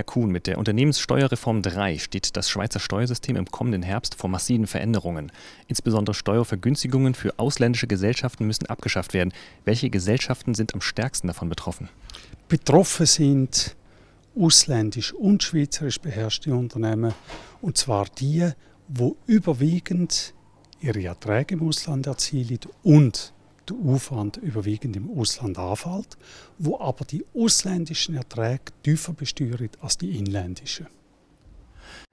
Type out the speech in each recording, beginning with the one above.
Herr Kuhn, mit der Unternehmenssteuerreform 3 steht das Schweizer Steuersystem im kommenden Herbst vor massiven Veränderungen. Insbesondere Steuervergünstigungen für ausländische Gesellschaften müssen abgeschafft werden. Welche Gesellschaften sind am stärksten davon betroffen? Betroffen sind ausländisch und schweizerisch beherrschte Unternehmen, und zwar die, wo überwiegend ihre Erträge im Ausland erzielen und der Aufwand überwiegend im Ausland anfällt, wo aber die ausländischen Erträge tiefer besteuert als die inländischen.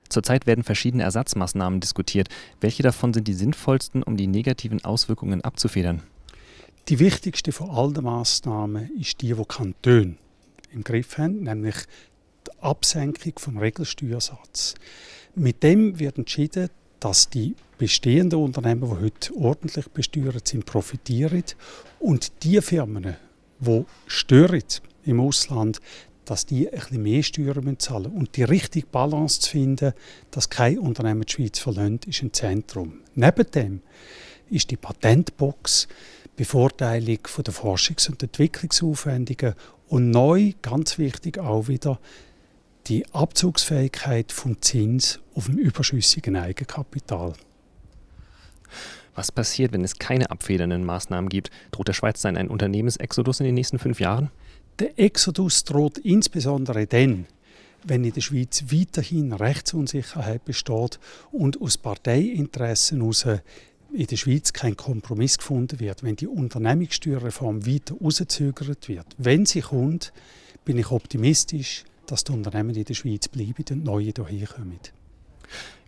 Zurzeit werden verschiedene Ersatzmaßnahmen diskutiert. Welche davon sind die sinnvollsten, um die negativen Auswirkungen abzufedern? Die wichtigste von allen Maßnahmen ist die, die Kantone im Griff haben, nämlich die Absenkung vom Regelsteuersatz. Mit dem wird entschieden, dass die bestehenden Unternehmen, die heute ordentlich besteuert sind, profitieren und die Firmen, die stören im Ausland, dass die ein bisschen mehr Steuern zahlen müssen. Und die richtige Balance zu finden, dass kein Unternehmen die Schweiz verlässt, ist ein Zentrum. Neben dem ist die Patentbox Bevorteilung der Forschungs- und Entwicklungsaufwendungen und neu, ganz wichtig auch wieder, die Abzugsfähigkeit vom Zins auf dem überschüssigen Eigenkapital. Was passiert, wenn es keine abfedernden Maßnahmen gibt? Droht der Schweiz dann ein Unternehmensexodus in den nächsten fünf Jahren? Der Exodus droht insbesondere dann, wenn in der Schweiz weiterhin Rechtsunsicherheit besteht und aus Parteiinteressen heraus in der Schweiz kein Kompromiss gefunden wird, wenn die Unternehmenssteuerreform weiter ausgezögert wird. Wenn sie kommt, bin ich optimistisch, dass die Unternehmen in der Schweiz bleiben und neue hierher kommen.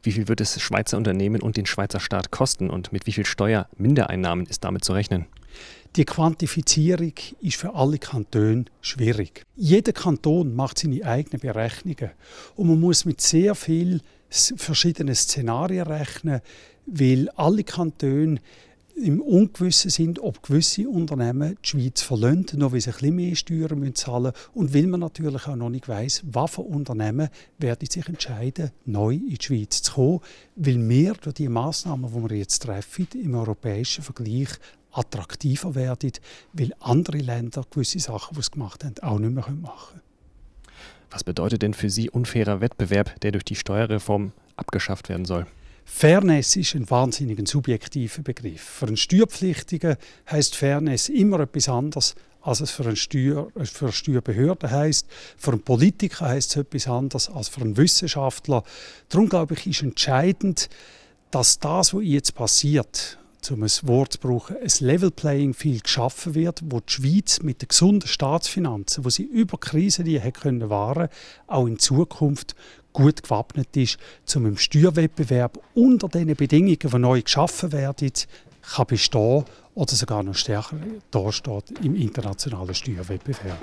Wie viel wird es Schweizer Unternehmen und den Schweizer Staat kosten und mit wie viel Steuermindereinnahmen ist damit zu rechnen? Die Quantifizierung ist für alle Kantone schwierig. Jeder Kanton macht seine eigenen Berechnungen und man muss mit sehr vielen verschiedenen Szenarien rechnen, weil alle Kantone im Ungewissen sind, ob gewisse Unternehmen die Schweiz verlassen, nur weil sie ein bisschen mehr Steuern zahlen müssen und weil man natürlich auch noch nicht weiß, was für Unternehmen werden sich entscheiden, neu in die Schweiz zu kommen, weil wir durch die Maßnahmen, die wir jetzt treffen, im europäischen Vergleich attraktiver werden, weil andere Länder gewisse Sachen, die sie gemacht haben, auch nicht mehr machen können. Was bedeutet denn für Sie unfairer Wettbewerb, der durch die Steuerreform abgeschafft werden soll? Fairness ist ein wahnsinnig subjektiver Begriff. Für einen Steuerpflichtigen heißt Fairness immer etwas anderes, als es für, einen Steuer, äh, für eine Steuerbehörde heißt. Für einen Politiker heißt es etwas anderes als für einen Wissenschaftler. Darum glaube ich, ist entscheidend, dass das, was jetzt passiert, um ein Wort zu brauchen, ein Level Playing Field geschaffen wird, wo die Schweiz mit den gesunden Staatsfinanzen, wo sie über Krisen die können wahren, auch in Zukunft gut gewappnet ist, um im Steuerwettbewerb unter den Bedingungen, die neu geschaffen werden, kann bestehen oder sogar noch stärker dasteht im internationalen Steuerwettbewerb.